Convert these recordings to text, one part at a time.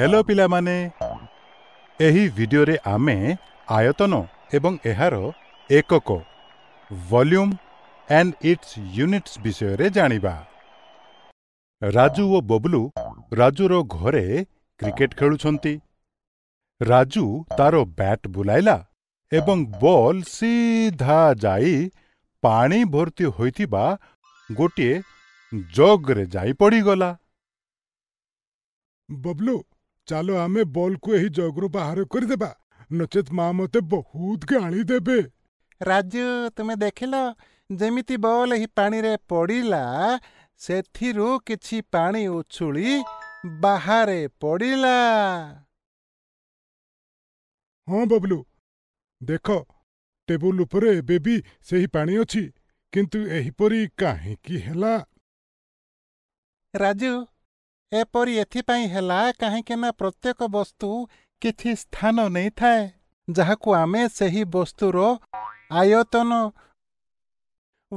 Hello ପିଲାମାନେ ଏହି ଭିଡିଓରେ ଆମେ ଆୟତନ ଏବଂ ଏହାର ଏକକ ଭଲ୍ୟୁମ୍ ଆଣ୍ଡ ଇଟ୍ସ ୟୁନିଟ୍ସ ବିଷୟରେ ଜାଣିବା ରାଜୁ ଓ ବବ୍ଲୁ ରାଜୁର ଘରେ କ୍ରିକେଟ୍ ଖେଳୁଛନ୍ତି ରାଜୁ ତାର ବ୍ୟାଟ୍ ବୁଲାଇଲା ଏବଂ ବଲ୍ ସିଧା ଯାଇ ପାଣି ଭର୍ତ୍ତି ହୋଇଥିବା ଗୋଟିଏ ଜଗ୍ରେ ଯାଇ ପଡ଼ିଗଲା ବବ୍ଲୁ ଚାଲ ଆମେ ବଲ୍‌କୁ ଏହି ଜଗରୁ ବାହାର କରିଦେବା, ନଚେତ୍ ମା ମୋତେ ବହୁତ ଗାଳି ଦେବେ। ରାଜୁ, ତୁମେ ଦେଖିଲ ଯେମିତି ବଲ୍ ଏହି ପାଣିରେ ପଡ଼ିଲା, ସେଥିରୁ କିଛି ପାଣି ଉଛୁଳି ବାହାରେ ପଡ଼ିଲା। ହଁ ବବଲୁ, ଦେଖ, ଟେବୁଲ ଉପରେ ଏବେ ବି ସେହି ପାଣି ଅଛି, କିନ୍ତୁ ଏହିପରି କାହିଁକି ହେଲା? ରାଜୁ, ଏପରି ଏଥିପାଇଁ ହେଲା କାହିଁକି ନା ପ୍ରତ୍ୟେକ ବସ୍ତୁ କିଛି ସ୍ଥାନ ନେଇଥାଏ ଯାହାକୁ ଆମେ ସେହି ବସ୍ତୁର ଆୟତନ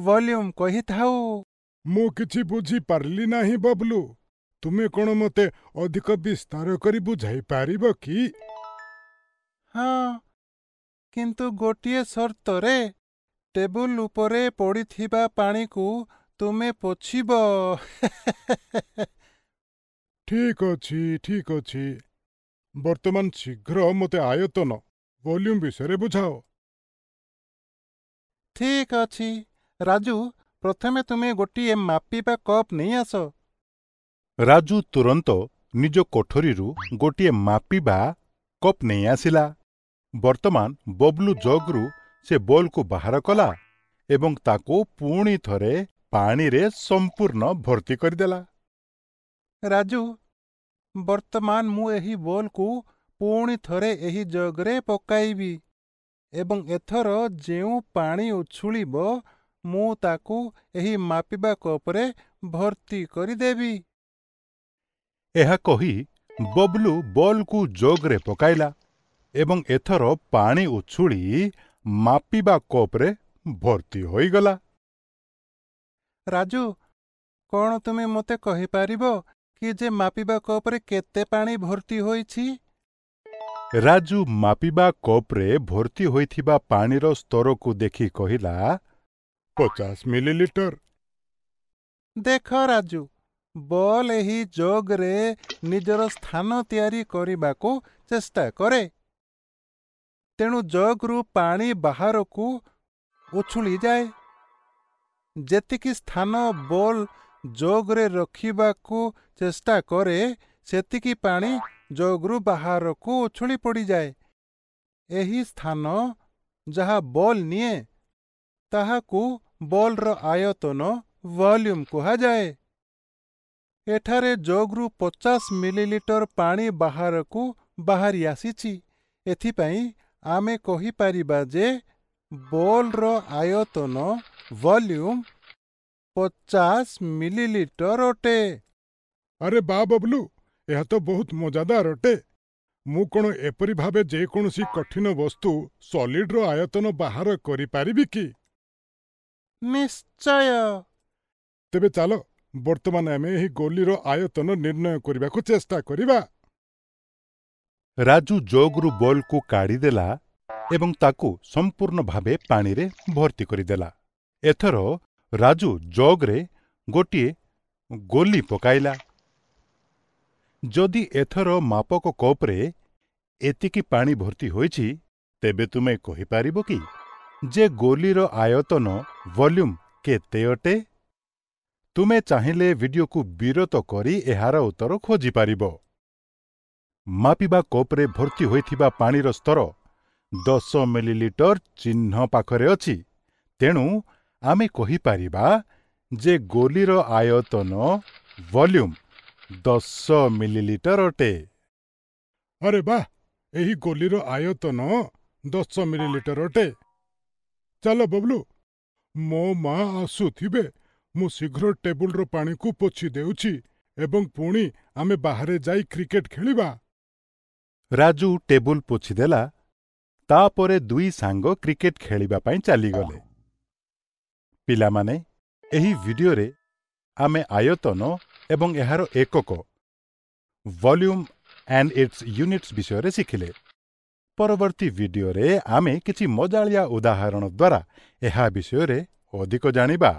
ଭଲ୍ୟୁମ୍ କହିଥାଉ ମୁଁ କିଛି ବୁଝିପାରିଲି ନାହିଁ ବବ୍ଲୁ ତୁମେ କ'ଣ ମୋତେ ଅଧିକ ବିସ୍ତାର କରି ବୁଝାଇ ପାରିବ କି ହଁ କିନ୍ତୁ ଗୋଟିଏ ସର୍ତ୍ତରେ ଟେବୁଲ ଉପରେ ପଡ଼ିଥିବା ପାଣିକୁ ତୁମେ ପୋଛିବ ଠିକ ଅଛି ଠିକ ଅଛି ବର୍ତ୍ତମାନ ଶୀଘ୍ର ମୋତେ ଆୟତନ ଭଲ୍ୟୁମ୍ ବିଷୟରେ ବୁଝାଅ ଠିକ ଅଛି ରାଜୁ ପ୍ରଥମେ ତୁମେ ଗୋଟିଏ ମାପିବା କପ୍ ନେଇଆସ ରାଜୁ ତୁରନ୍ତ ନିଜ କୋଠରୀରୁ ଗୋଟିଏ ମାପିବା କପ୍ ନେଇଆସିଲା ବର୍ତ୍ତମାନ ବବ୍ଲୁ ଜଗ୍ରୁ ସେ ବଲ୍କୁ ବାହାର କଲା ଏବଂ ତାକୁ ପୁଣି ଥରେ ପାଣିରେ ସମ୍ପୂର୍ଣ୍ଣ ଭର୍ତ୍ତି କରିଦେଲା ରାଜୁ ବର୍ତ୍ତମାନ ମୁଁ ଏହି ବଲ୍କୁ ପୁଣି ଥରେ ଏହି ଜଗରେ ପକାଇବି ଏବଂ ଏଥର ଯେଉଁ ପାଣି ଉଛୁଳିବ ମୁଁ ତାକୁ ଏହି ମାପିବା କପ୍ରେ ଭର୍ତ୍ତି କରିଦେବି ଏହା କହି ବବ୍ଲୁ ବଲ୍କୁ ଜଗରେ ପକାଇଲା ଏବଂ ଏଥର ପାଣି ଉଛୁଳି ମାପିବା କପ୍ରେ ଭର୍ତ୍ତି ହୋଇଗଲା ରାଜୁ କ'ଣ ତୁମେ ମୋତେ କହିପାରିବ କି ଯେ ମାପିବା କପରେ କେତେ ପାଣି ଭର୍ତ୍ତି ହୋଇଛି ରାଜୁ ମାପିବା କପ୍ରେ ଭର୍ତ୍ତି ହୋଇଥିବା ପାଣିର ସ୍ତରକୁ ଦେଖି କହିଲା ପଚାଶ ମିଲିଲିଟର ଦେଖ ରାଜୁ ବଲ୍ ଏହି ଜଗ୍ରେ ନିଜର ସ୍ଥାନ ତିଆରି କରିବାକୁ ଚେଷ୍ଟା କରେ ତେଣୁ ଜଗ୍ରୁ ପାଣି ବାହାରକୁ ଉଛୁଳିଯାଏ ଯେତିକି ସ୍ଥାନ ବୋଲ୍ ଯୋଗରେ ରଖିବାକୁ ଚେଷ୍ଟା କରେ ସେତିକି ପାଣି ଯୋଗରୁ ବାହାରକୁ ଉଛୁଳି ପଡ଼ିଯାଏ ଏହି ସ୍ଥାନ ଯାହା ବଲ୍ ନିଏ ତାହାକୁ ବଲ୍ର ଆୟତନ ଭଲ୍ୟୁମ୍ କୁହାଯାଏ ଏଠାରେ ଯୋଗରୁ ପଚାଶ ମିଲିଲିଟର ପାଣି ବାହାରକୁ ବାହାରି ଆସିଛି ଏଥିପାଇଁ ଆମେ କହିପାରିବା ଯେ ବଲ୍ର ଆୟତନ ଭଲ୍ୟୁମ୍ ପଚାଶ ମିଲିଲିଟର ଅଟେ ଆରେ ବା ବବଲୁ ଏହା ତ ବହୁତ ମଜାଦାର ଅଟେ ମୁଁ କ'ଣ ଏପରି ଭାବେ ଯେକୌଣସି କଠିନ ବସ୍ତୁ ସଲିଡ୍‌ର ଆୟତନ ବାହାର କରିପାରିବି କି ନିଶ୍ଚୟ ତେବେ ଚାଲ ବର୍ତ୍ତମାନ ଆମେ ଏହି ଗୋଲିର ଆୟତନ ନିର୍ଣ୍ଣୟ କରିବାକୁ ଚେଷ୍ଟା କରିବା ରାଜୁ ଜଗରୁ ବଲ୍‌କୁ କାଢ଼ିଦେଲା ଏବଂ ତାକୁ ସମ୍ପୂର୍ଣ୍ଣ ଭାବେ ପାଣିରେ ଭର୍ତ୍ତି କରିଦେଲା ଏଥର ରାଜୁ ଜଗ୍ରେ ଗୋଟିଏ ଗୋଲି ପକାଇଲା ଯଦି ଏଥର ମାପକ କପ୍ରେ ଏତିକି ପାଣି ଭର୍ତ୍ତି ହୋଇଛି ତେବେ ତୁମେ କହିପାରିବ କି ଯେ ଗୋଲିର ଆୟତନ ଭଲ୍ୟୁମ୍ କେତେ ଅଟେ ତୁମେ ଚାହିଁଲେ ଭିଡିଓକୁ ବିରତ କରି ଏହାର ଉତ୍ତର ଖୋଜିପାରିବ ମାପିବା କପ୍ରେ ଭର୍ତ୍ତି ହୋଇଥିବା ପାଣିର ସ୍ତର ଦଶ ମିଲିଲିଟର ଚିହ୍ନ ପାଖରେ ଅଛି ତେଣୁ ଆମେ କହିପାରିବା ଯେ ଗୋଲିର ଆୟତନ ଭଲ୍ୟୁମ୍ ଦଶ ମିଲିଲିଟର ଅଟେ ଆରେ ବାଃ ଏହି ଗୋଲିର ଆୟତନ ଦଶ ମିଲିଲିଟର ଅଟେ ଚାଲ ବବଲୁ ମୋ ମା ଆସୁଥିବେ ମୁଁ ଶୀଘ୍ର ଟେବୁଲର ପାଣିକୁ ପୋଛି ଦେଉଛି ଏବଂ ପୁଣି ଆମେ ବାହାରେ ଯାଇ କ୍ରିକେଟ୍ ଖେଳିବା ରାଜୁ ଟେବୁଲ ପୋଛିଦେଲା ତାପରେ ଦୁଇ ସାଙ୍ଗ କ୍ରିକେଟ୍ ଖେଳିବା ପାଇଁ ଚାଲିଗଲେ ପିଲାମାନେ ଏହି ଭିଡିଓରେ ଆମେ ଆୟତନ ଏବଂ ଏହାର ଏକକ ଭଲ୍ୟୁମ୍ ଆଣ୍ଡ ଇଟ୍ସ ୟୁନିଟ୍ସ ବିଷୟରେ ଶିଖିଲେ ପରବର୍ତ୍ତୀ ଭିଡିଓରେ ଆମେ କିଛି ମଜାଳିଆ ଉଦାହରଣ ଦ୍ୱାରା ଏହା ବିଷୟରେ ଅଧିକ ଜାଣିବା